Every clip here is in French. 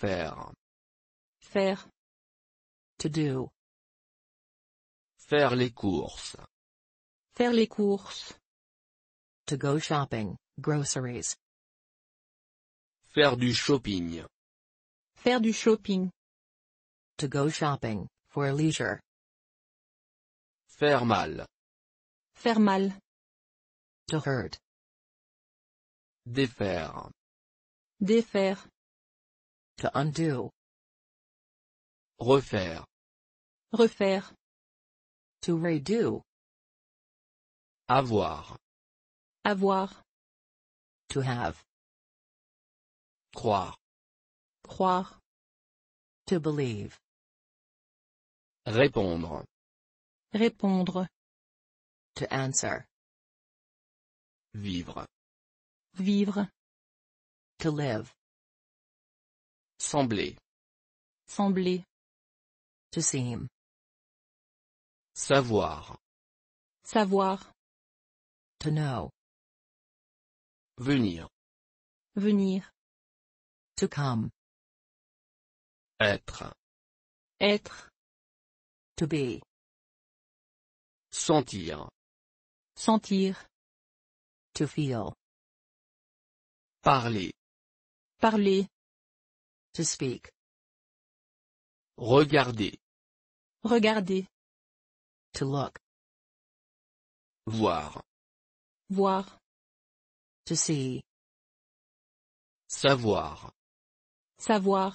Faire. Faire. To do. Faire les courses. Faire les courses. To go shopping, groceries. Faire du shopping. Faire du shopping. To go shopping, for leisure. Faire mal. Faire mal. To hurt. Défaire. Défaire. To undo. Refaire. Refaire. To redo. Avoir. Avoir. To have. Croire. Croire. To believe. Répondre. Répondre. To answer. Vivre. Vivre. To live. Sembler. Sembler. To seem. Savoir. Savoir. To know. Venir. Venir. To come. Être. Être. To be. Sentir. Sentir. To feel. Parler. Parler. To speak. Regarder. Regarder. To look. Voir. Voir. To see. Savoir. Savoir.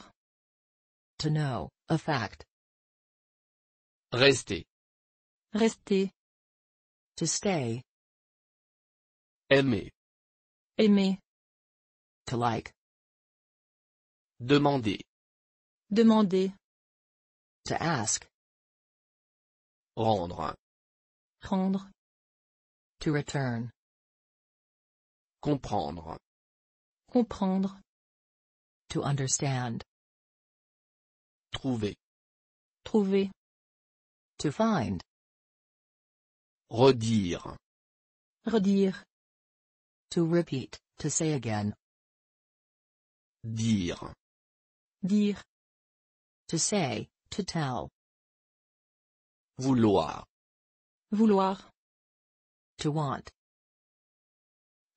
To know, a fact. Rester. Rester. To stay. Aimer. Aimer. To like. Demander. Demander. To ask. Rendre. Rendre. To return. Comprendre. Comprendre. To understand. Trouver. Trouver. To find. Redire. Redire. To repeat, to say again. Dire. Dire. To say, to tell. Vouloir. Vouloir. To want.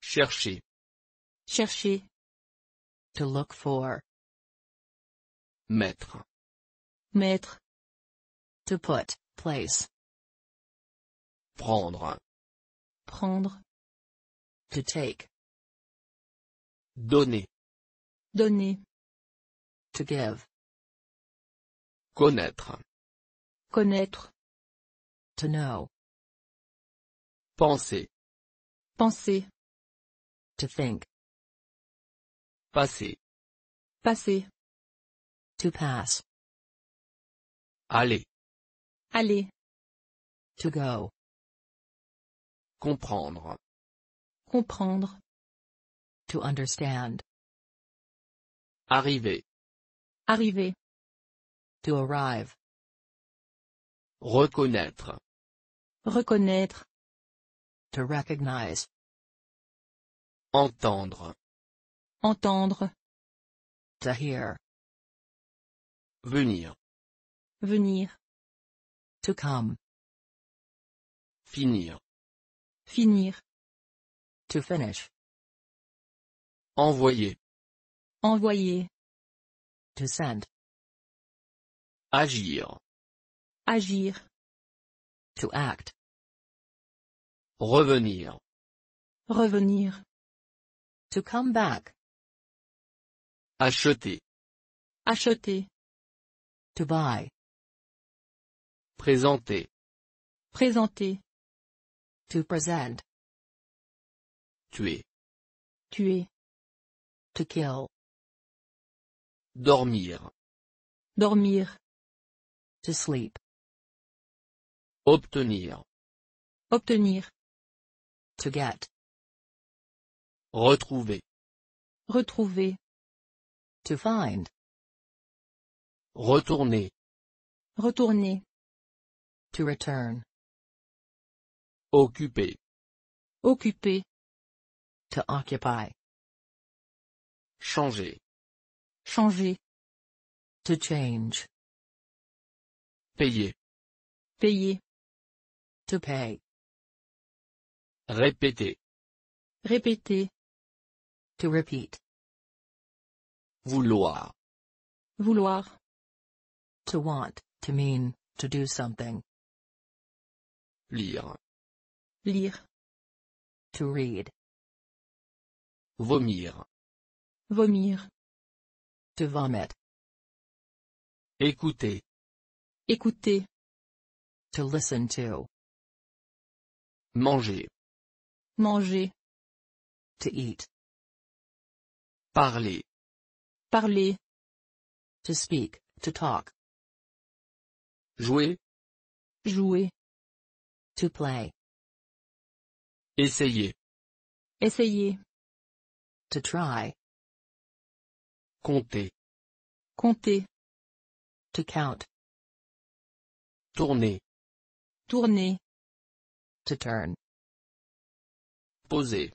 Chercher. Chercher. To look for. Mettre. Mettre. To put, place. Prendre. Prendre. To take. Donner. Donner. Connaître. Connaître. To know. Penser. Penser. To think. Passer. Passer. To pass. Aller. Aller. To go. Comprendre. Comprendre. To understand. Arriver. Arriver. To arrive. Reconnaître. Reconnaître. To recognize. Entendre. Entendre. To hear. Venir. Venir. To come. Finir. Finir. To finish. Envoyer. Envoyer. To send. Agir. Agir. To act. Revenir. Revenir. To come back. Acheter. Acheter. To buy. Présenter. Présenter. To present. Tuer. Tuer. To kill. Dormir. Dormir. To sleep. Obtenir. Obtenir. To get. Retrouver. Retrouver. To find. Retourner. Retourner. To return. Occuper. Occuper. To occupy. Changer. Changer. To change. Payer. Payer. To pay. Répéter. Répéter. To repeat. Vouloir. Vouloir. To want, to mean, to do something. Lire. Lire. To read. Vomir. Vomir. Écouter. Écouter. To listen to. Manger. Manger. To eat. Parler. Parler. To speak, to talk. Jouer. Jouer. To play. Essayer. Essayer. To try. Compter. Compter. To count. Tourner. Tourner. To turn. Poser.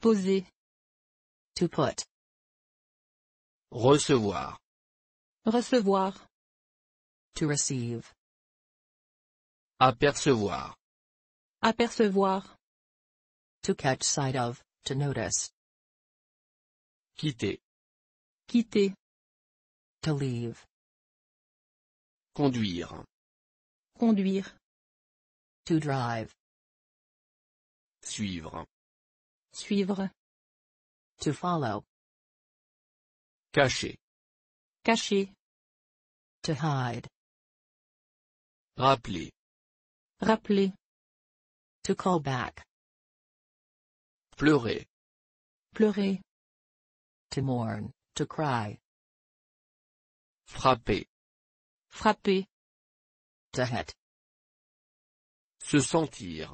Poser. To put. Recevoir. Recevoir. To receive. Apercevoir. Apercevoir. To catch sight of, to notice. Quitter. Quitter. To leave. Conduire. Conduire. To drive. Suivre. Suivre. To follow. Cacher. Cacher. To hide. Rappeler. Rappeler. To call back. Pleurer. Pleurer. To mourn. To cry. Frapper. Frapper. To Se sentir.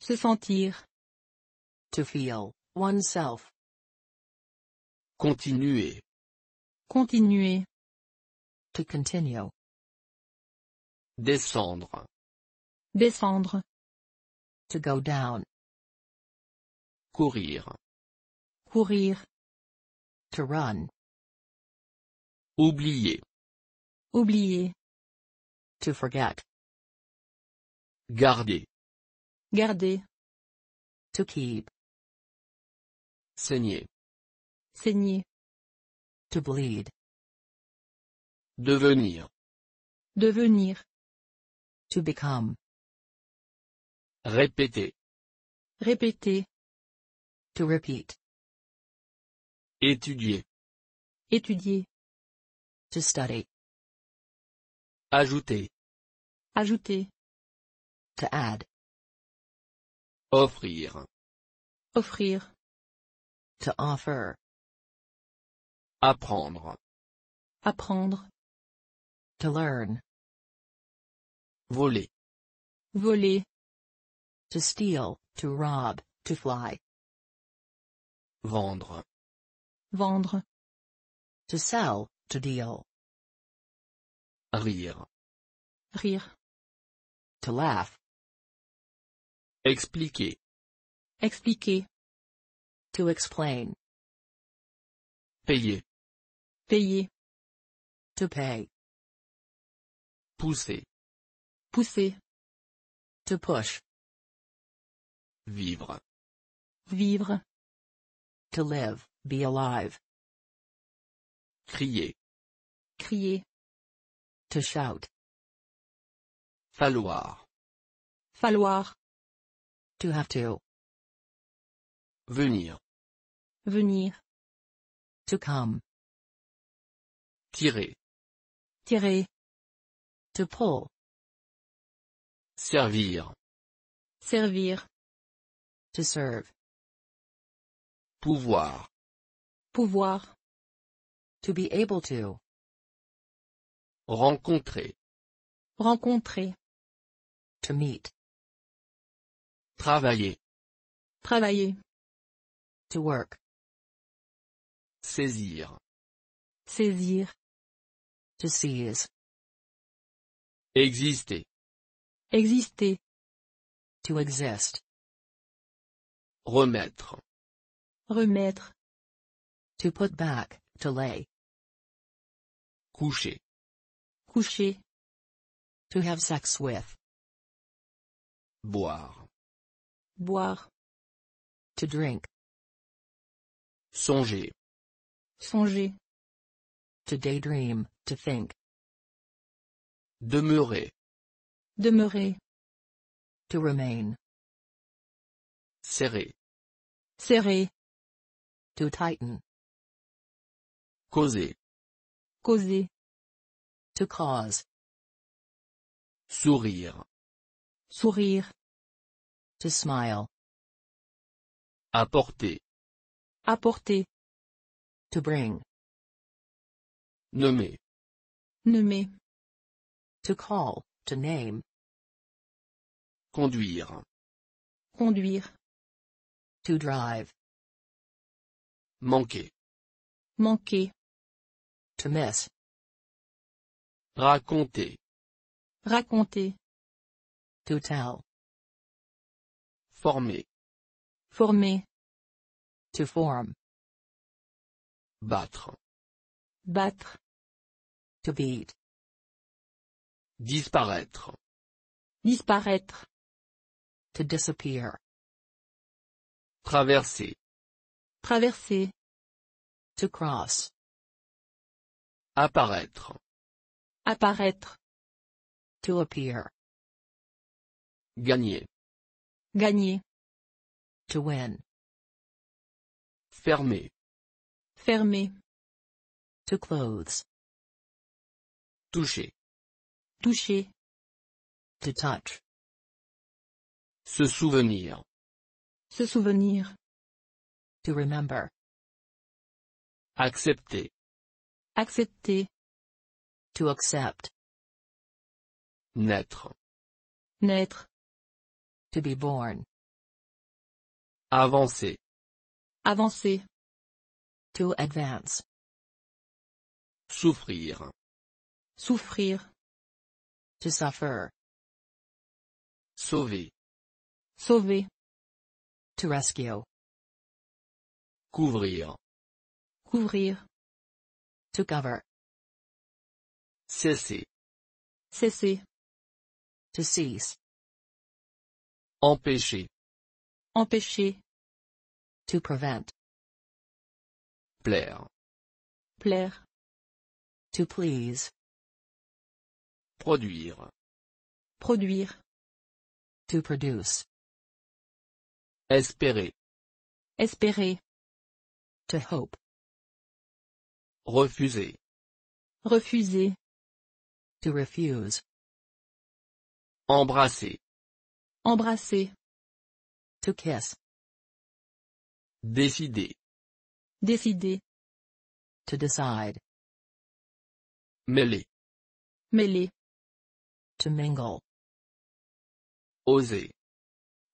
Se sentir. To feel, oneself. Continuer. Continuer. To continue. Descendre. Descendre. To go down. Courir. Courir. To run. Oublier. Oublier. To forget. Garder. Garder. To keep. Saigner. Saigner. To bleed. Devenir. Devenir. To become. Répéter. Répéter. To repeat. Étudier. Étudier. To study. Ajouter. Ajouter. To add. Offrir. Offrir. To offer. Apprendre. Apprendre. To learn. Voler. Voler. To steal, to rob, to fly. Vendre. Vendre. To sell, to deal. Rire. Rire. To laugh. Expliquer. Expliquer. To explain. Payer. Payer. To pay. Pousser. Pousser. To push. Vivre. Vivre. To live. Be alive. Crier. Crier. To shout. Falloir. Falloir. To have to. Venir. Venir. To come. Tirer. Tirer. To pull. Servir. Servir. To serve. Pouvoir. Pouvoir. To be able to. Rencontrer. Rencontrer. To meet. Travailler. Travailler. To work. Saisir. Saisir. To seize. Exister. Exister. To exist. Remettre. Remettre. To put back, to lay. Coucher. Coucher. To have sex with. Boire. Boire. To drink. Songer. Songer. To daydream, to think. Demeurer. Demeurer. To remain. Serrer. Serrer. To tighten. Causer. Causer. To cause. Sourire. Sourire. To smile. Apporter. Apporter. To bring. Nommer. Nommer. To call, to name. Conduire. Conduire. To drive. Manquer. Manquer. Raconter. Raconter. To tell. Former. Former. To form. Battre. Battre. To beat. Disparaître. Disparaître. To disappear. Traverser. Traverser. To cross. Apparaître. Apparaître. To appear. Gagner. Gagner. To win. Fermer. Fermer. To close. Toucher. Toucher. To touch. Se souvenir. Se souvenir. To remember. Accepter. Accepter. To accept. Naître. Naître. To be born. Avancer. Avancer. To advance. Souffrir. Souffrir. To suffer. Sauver. Sauver. To rescue. Couvrir. Couvrir. To cover. Cesser. Cesser. To cease. Empêcher. Empêcher. To prevent. Plaire. Plaire. To please. Produire. Produire. To produce. Espérer. Espérer. To hope. Refuser. Refuser. To refuse. Embrasser. Embrasser. To kiss. Décider. Décider. To decide. Mêler. Mêler. To mingle. Oser.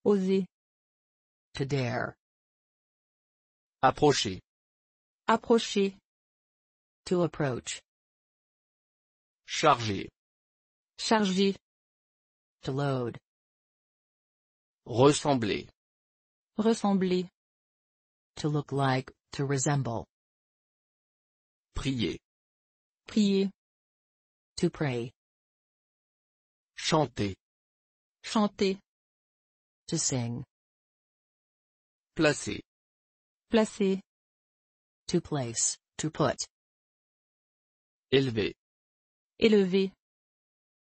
Oser. To dare. Approcher. Approcher. To approach. Charger. Charger. To load. Ressembler. Ressembler. To look like, to resemble. Prier. Prier. To pray. Chanter. Chanter. To sing. Placer. Placer. To place, to put. élever, élever,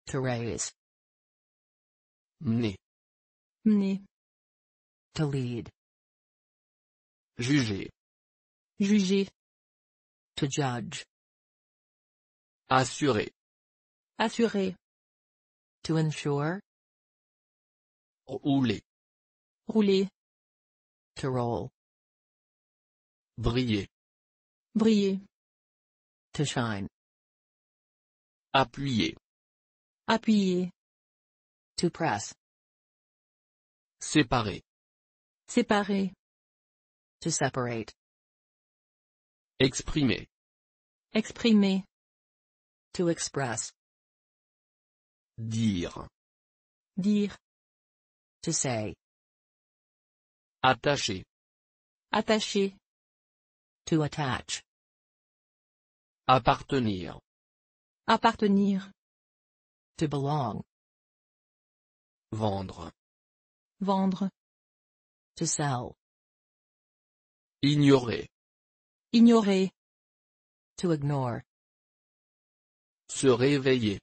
To raise. Mener. Mener. To lead. Juger. Juger. To judge. Assurer. Assurer. To ensure. Rouler. Rouler. To roll. Briller. Briller. To shine. Appuyer. Appuyer. To press. Séparer. Séparer. To separate. Exprimer. Exprimer. To express. Dire. Dire. To say. Attacher. Attacher. To attach. Appartenir. Appartenir. To belong. Vendre. Vendre. To sell. Ignorer. Ignorer. To ignore. Se réveiller.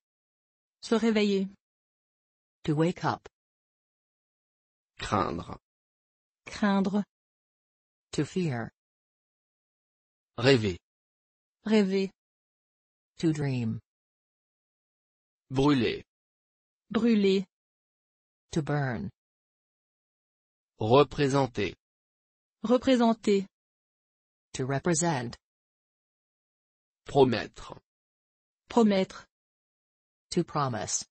Se réveiller. To wake up. Craindre. Craindre. To fear. Rêver. Rêver. To dream. Brûler. Brûler. To burn. Représenter. Représenter. To represent. Promettre. Promettre. To promise.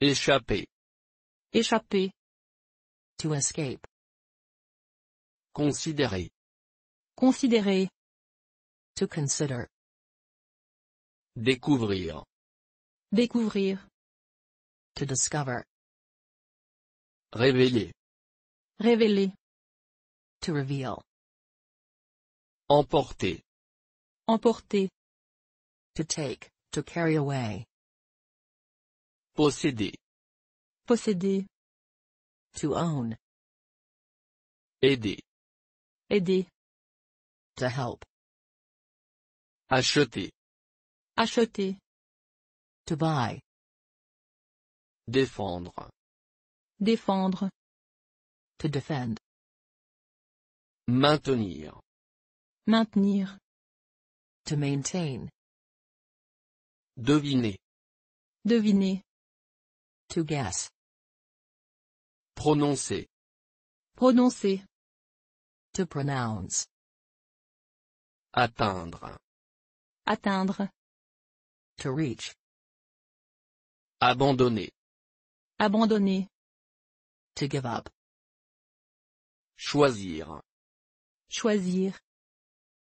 Échapper. Échapper. To escape. Considérer. Considérer. To consider. Découvrir. Découvrir. To discover. Révéler. Révéler. To reveal. Emporter. Emporter. To take, to carry away. Posséder. Posséder. To own. Aider. Aider. To help. Acheter. Acheter. To buy. Défendre. Défendre. To defend. Maintenir. Maintenir. To maintain. Deviner. Deviner. To guess. Prononcer. Prononcer. To pronounce. Atteindre. Atteindre. To reach. Abandonner. Abandonner. To give up. Choisir. Choisir.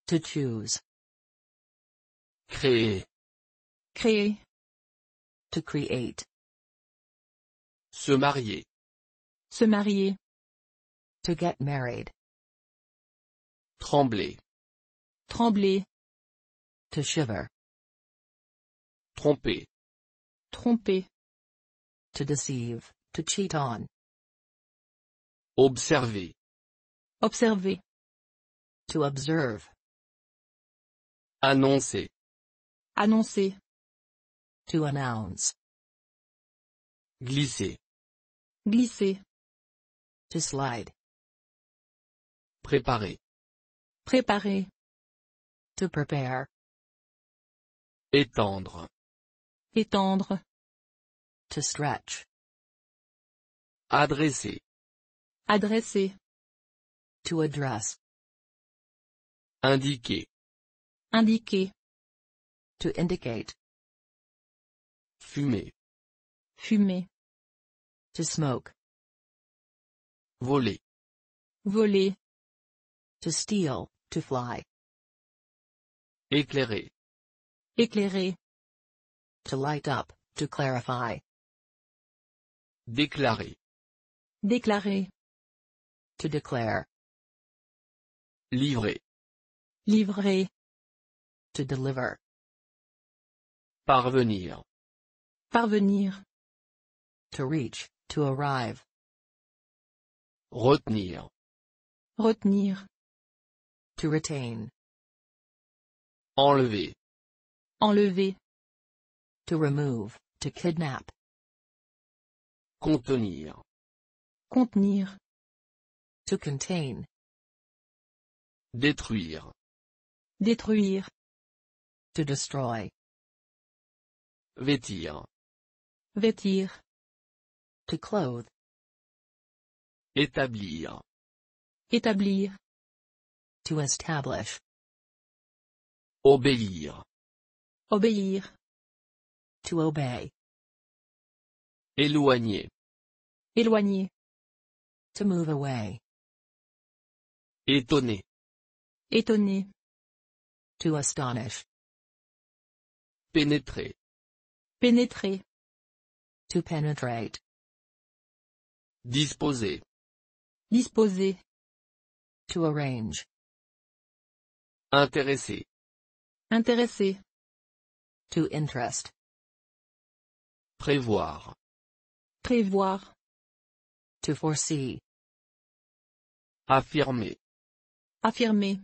To choose. Créer. Créer. To create. Se marier. Se marier. To get married. Trembler. Trembler. To shiver. Tromper. Tromper. To deceive, to cheat on. Observer. Observer. To observe. Annoncer. Annoncer. To announce. Glisser. Glisser. To slide. Préparer. Préparer. To prepare. Étendre. Étendre. To stretch. Adresser. Adresser. To address. Indiquer. Indiquer. To indicate. Fumer. Fumer. To smoke. Voler. Voler. To steal, to fly. Éclairer. Éclairer. To light up, to clarify. Déclarer. Déclarer. To declare. Livrer. Livrer. To deliver. Parvenir. Parvenir. To reach, to arrive. Retenir. Retenir. To retain. Enlever. Enlever. To remove, to kidnap. Contenir. Contenir. To contain. Détruire. Détruire. To destroy. Vêtir. Vêtir. To clothe. Établir. Établir. To establish. Obéir. Obéir. To obey. Éloigner. Éloigner. To move away. Étonné. Étonné. To astonish. Pénétrer. Pénétrer. To penetrate. Disposer. Disposer. To arrange. Intéresser. Intéresser. To interest. Prévoir. Prévoir. To foresee. Affirmer. Affirmer.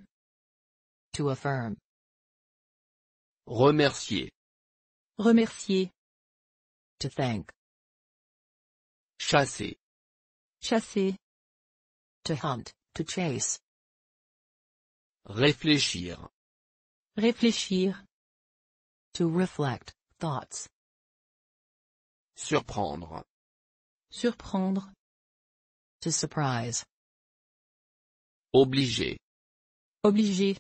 To affirm. Remercier. Remercier. To thank. Chasser. Chasser. To hunt, to chase. Réfléchir. Réfléchir. To reflect, thoughts. Surprendre. Surprendre. To surprise. obliger Obligé.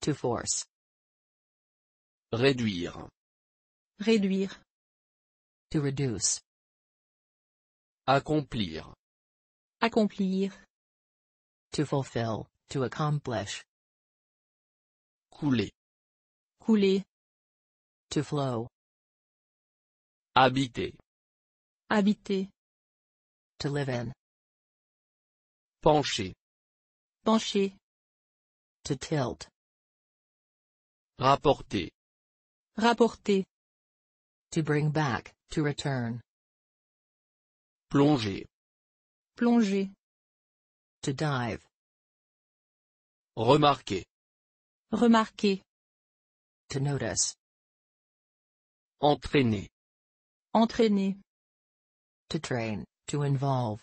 To force. Réduire. Réduire. To reduce. Accomplir. Accomplir. To fulfill, to accomplish. Couler. Couler. To flow. Habiter. Habiter. To live in. Pencher. Pencher. To tilt. Rapporter. Rapporter. To bring back, to return. Plonger. Plonger. To dive. Remarquer. Remarquer. To notice. Entraîner. Entraîner. To train, to involve.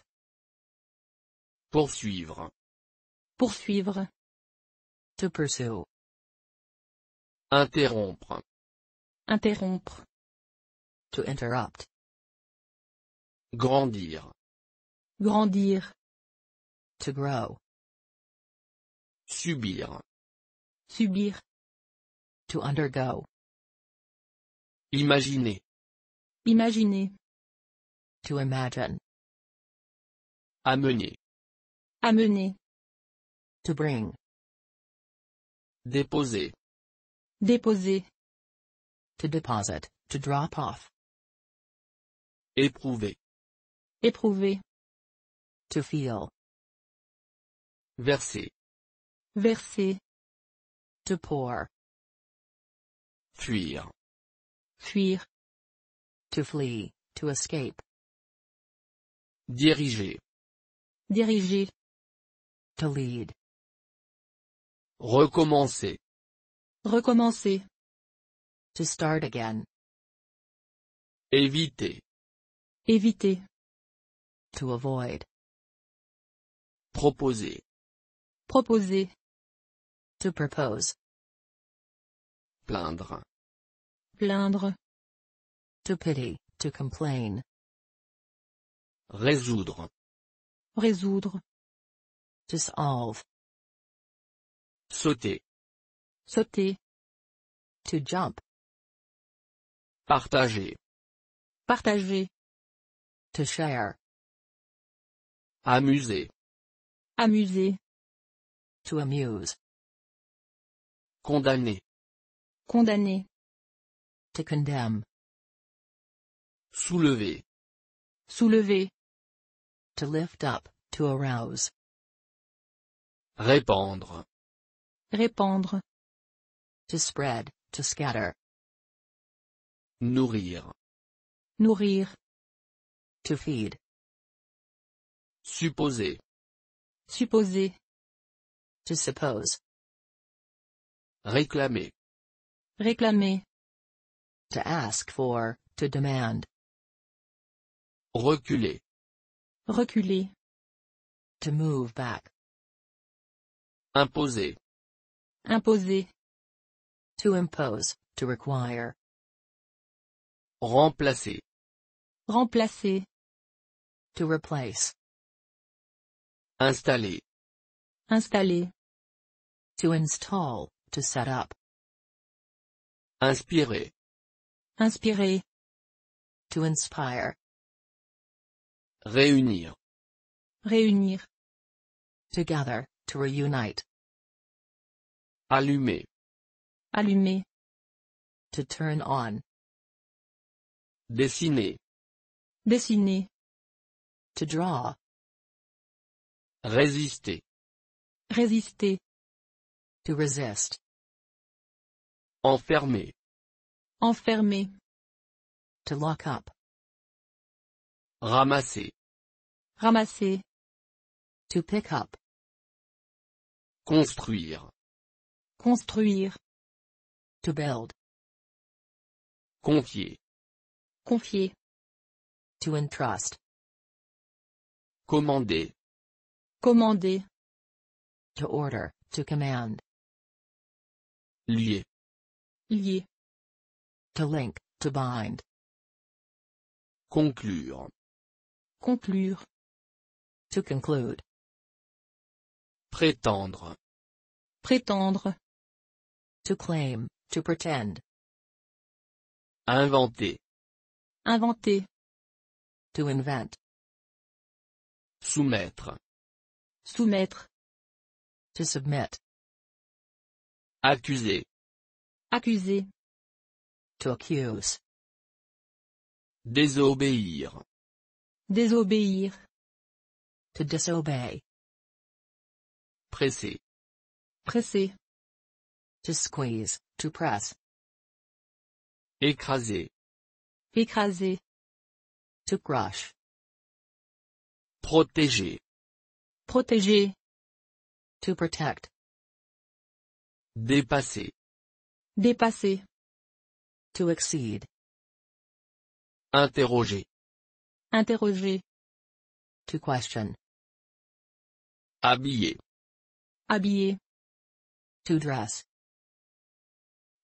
Poursuivre. Poursuivre. To pursue. Interrompre. Interrompre. To interrupt. Grandir. Grandir. To grow. Subir. Subir. To undergo. Imaginer. Imaginer. To imagine. Amener. Amener. To bring. Déposer. Déposer. To deposit, to drop off. Éprouver. Éprouver. To feel. Verser. Verser. To pour. Fuir. Fuir flee, to escape. Diriger. Diriger. To lead. Recommencer. Recommencer. To start again. Éviter. Éviter. To avoid. Proposer. Proposer. To propose. Plaindre. Plaindre. To pity, to complain. Résoudre. Résoudre. To solve. Sauter. Sauter. To jump. Partager. Partager. To share. Amuser. Amuser. To amuse. Condamner. Condamner. To condemn. Soulever. Soulever. To lift up, to arouse. Répandre. Répandre. To spread, to scatter. Nourrir. Nourrir. To feed. Supposer. Supposer. To suppose. Réclamer. Réclamer. To ask for, to demand. Reculer. Reculer. To move back. Imposer. Imposer. To impose, to require. Remplacer. Remplacer. To replace. Installer. Installer. To install, to set up. Inspirer. Inspirer. To inspire. Réunir. Réunir. gather, to reunite. Allumer. Allumer. To turn on. Dessiner. Dessiner. To draw. Résister. Résister. To resist. Enfermer. Enfermer. To lock up. Ramasser. Ramasser. To pick up. Construire. Construire. To build. Confier. Confier. To entrust. Commander. Commander. To order, to command. Lier. Lier. To link, to bind. Conclure. Conclure. To conclude. Prétendre. Prétendre. To claim, to pretend. Inventer. Inventer. To invent. Soumettre. Soumettre. To submit. Accuser. Accuser. To accuse. Désobéir. Désobéir. To disobey. Presser. Presser. To squeeze, to press. Écraser. Écraser. To crush. Protéger. Protéger. To protect. Dépasser. Dépasser. To exceed. Interroger. Interroger. To question. Habiller. Habiller. To dress.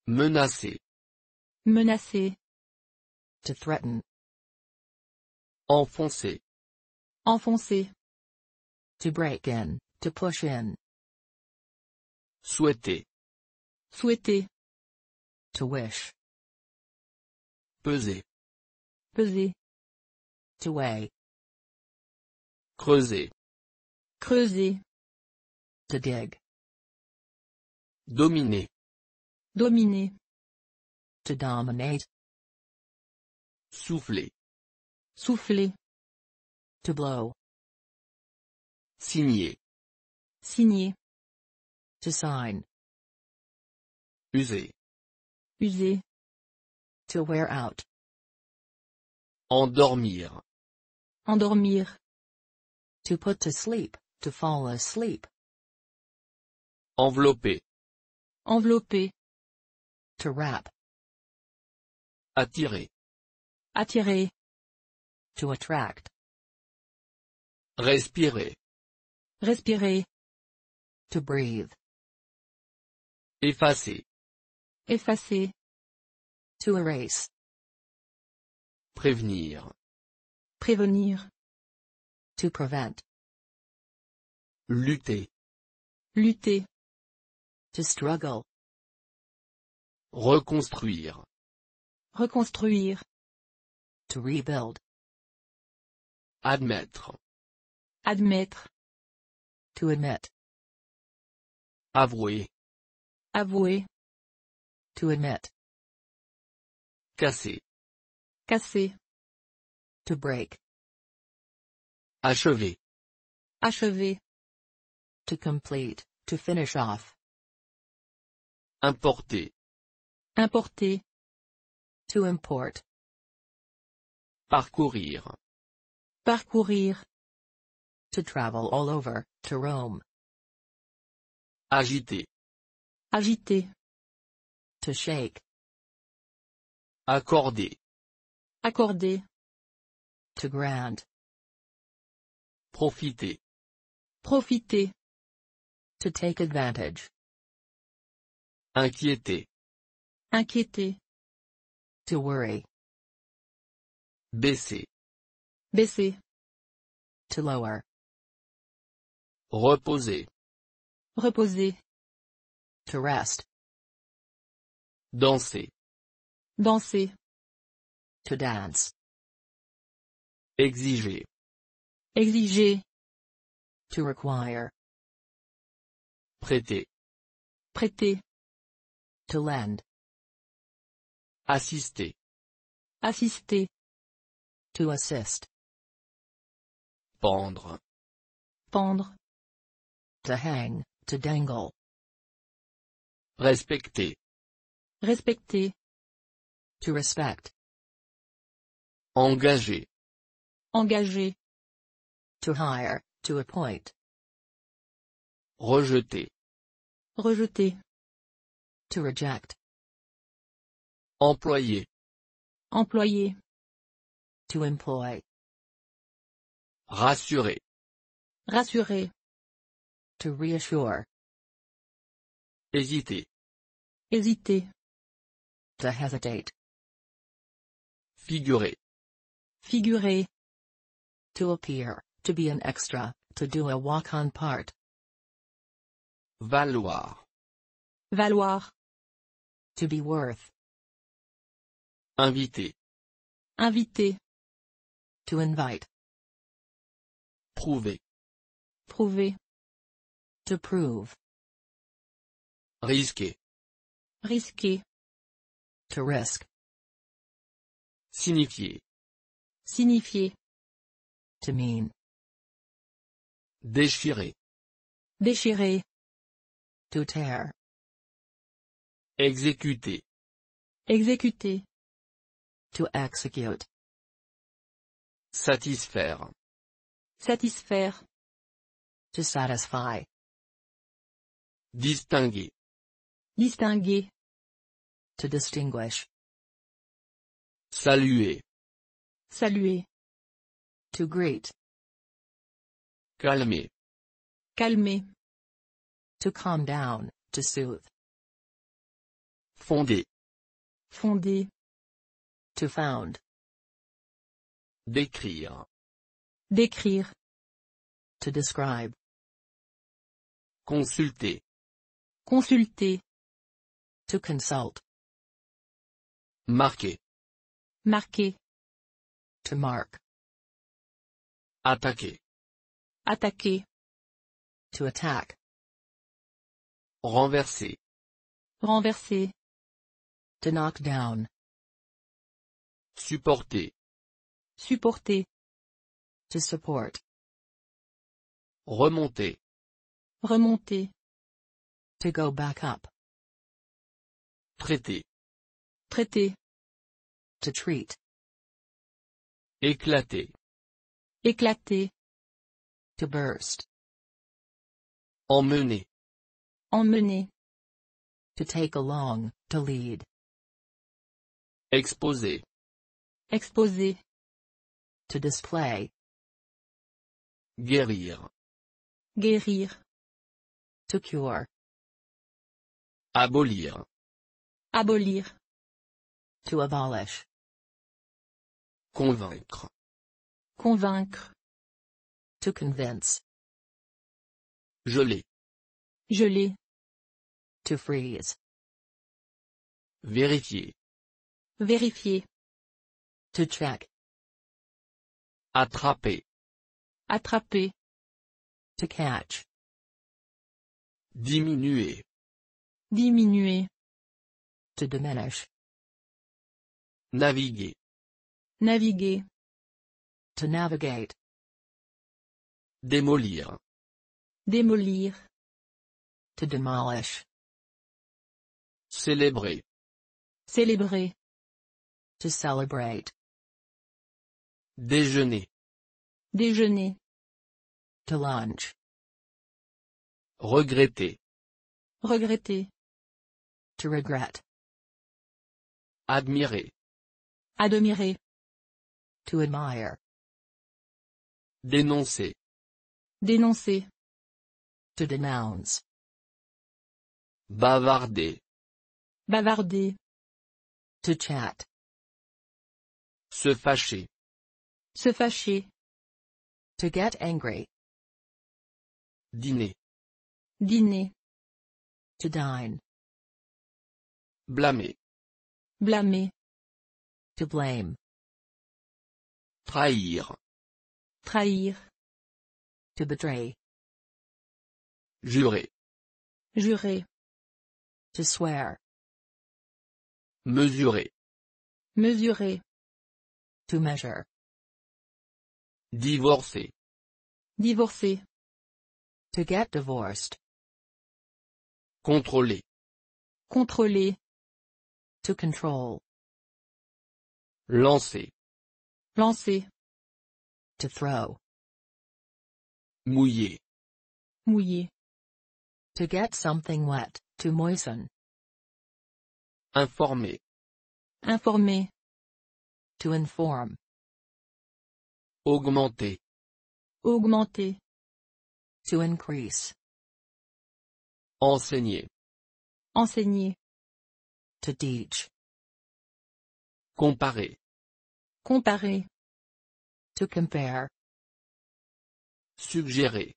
Menacer. Menacer. To threaten. Enfoncer. Enfoncer. To break in, to push in. Souhaiter. Souhaiter. To wish. Peser. Peser. To weigh. Creuser. Creuser. To dig. Dominer. Dominer. To dominate. Souffler. Souffler. To blow. Signer. Signer. To sign. User. User. To wear out. Endormir. Endormir. To put to sleep, to fall asleep. Envelopper. Envelopper. To wrap. Attirer. Attirer. To attract. Respirer. Respirer. To breathe. Effacer. Effacer. To erase. Prévenir. Prévenir. To prevent. Lutter. Lutter. To struggle. Reconstruire. Reconstruire. To rebuild. Admettre. Admettre. To admit. Avouer. Avouer. To admit. Casser. Casser. To break. Achever. Achever. To complete, to finish off. Importer. Importer. To import. Parcourir. Parcourir. To travel all over, to roam. Agiter. Agiter. To shake. Accorder. Accorder. To grant. Profiter. Profiter. To take advantage. Inquiéter. Inquiéter. To worry. Baisser. Baisser. To lower. Reposer. Reposer. To rest. Danser. Danser. To dance. Exiger. Exiger. To require. Prêter. Prêter. To lend. Assister. Assister. To assist. Pendre. Pendre. To hang, to dangle. Respecter. Respecter. To respect. Engager. Engager To hire, to appoint. Rejeter. Rejeter. To reject. Employer. Employé. To employ. Rassurer. Rassurer. To reassure. Hésiter. Hésiter. To hesitate. Figurer. Figure To appear, to be an extra, to do a walk-on part. Valoir. Valoir. To be worth. Inviter. Inviter. To invite. Prouver. Prouver. To prove. Risquer. Risquer. To risk. Signifier. Signifier. To mean. Déchirer. Déchirer. To tear. Exécuter. Exécuter. To execute. Satisfaire. Satisfaire. To satisfy. Distinguer. Distinguer. To distinguish. Saluer. Saluer. To greet. Calmer. Calmer. To calm down, to soothe. Fonder. Fonder. To found. Décrire. Décrire. To describe. Consulter. Consulter. To consult. Marquer. Marquer. To mark. Attaquer. Attaquer. To attack. Renverser. Renverser. To knock down. Supporter. Supporter. To support. Remonter. Remonter. To go back up. Traiter. Traiter. To treat. Éclater. Éclater. To burst. Emmener. Emmener. To take along, to lead. Exposer. Exposer. To display. Guérir. Guérir. To cure. Abolir. Abolir. To abolish. Convaincre. Convaincre. To convince. Geler. Geler. To freeze. Vérifier. Vérifier. To track, Attraper. Attraper. To catch. Diminuer. Diminuer. To diminish. Naviguer. Naviguer. To navigate. Démolir. Démolir. To demolish. Célébrer. Célébrer. To celebrate. Déjeuner. Déjeuner. To lunch. Regretter. Regretter. To regret. Admirer. Admirer. To admire. Dénoncer. Dénoncer. To denounce. Bavarder. Bavarder. To chat. Se fâcher. Se fâcher. To get angry. Dîner. Dîner. To dine. Blâmer. Blâmer. To blame. Trahir. Trahir. To betray. Jurer. Jurer. To swear. Mesurer. Mesurer. To measure. Divorcer. Divorcer. To get divorced. Contrôler. Contrôler. To control. Lancer. Lancer. To throw. Mouiller. Mouiller. To get something wet, to moisten. Informer. Informer. To inform. Augmenter. Augmenter. To increase. Enseigner. Enseigner. To teach. Comparer. Comparer. To compare. Suggérer.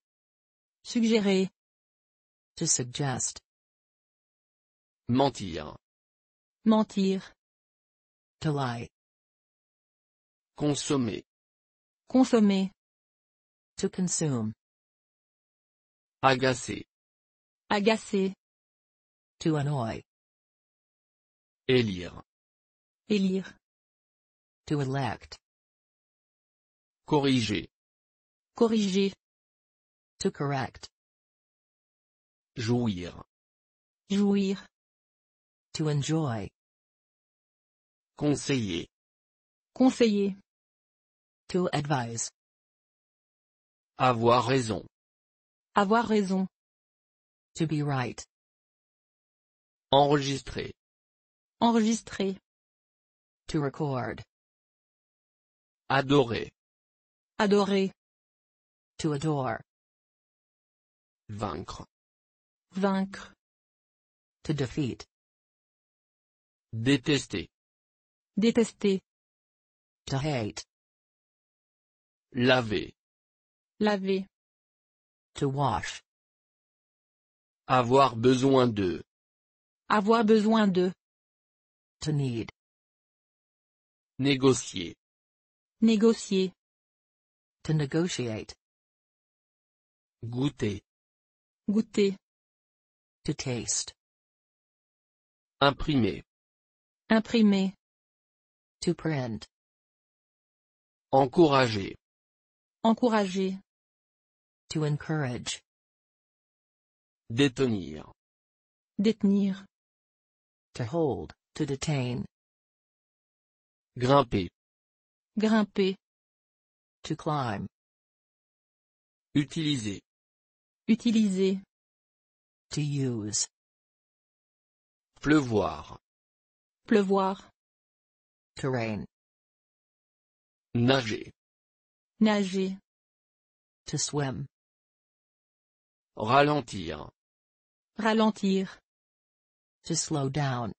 Suggérer. To suggest. Mentir. Mentir. To lie. Consommer. Consommer. To consume. Agacer. Agacer. To annoy. Élire. Élire. To elect. Corriger. Corriger. To correct. Jouir. Jouir. To enjoy. Conseiller. Conseiller. To advise. Avoir raison. Avoir raison. To be right. Enregistrer. Enregistrer. To record. Adorer. Adorer. To adore. Vaincre. Vaincre. To defeat. Détester. Détester. To hate. Laver. Laver. To wash. Avoir besoin de. Avoir besoin de. To need. Négocier. Négocier. To negotiate. Goûter. Goûter. To taste. Imprimer. Imprimer. To print. Encourager. Encourager. To encourage. Détenir. Détenir. To hold, to detain. Grimper. Grimper. To climb. Utiliser. Utiliser. To use. Pleuvoir. Pleuvoir. terrain Nager. Nager. To swim. Ralentir. Ralentir. To slow down.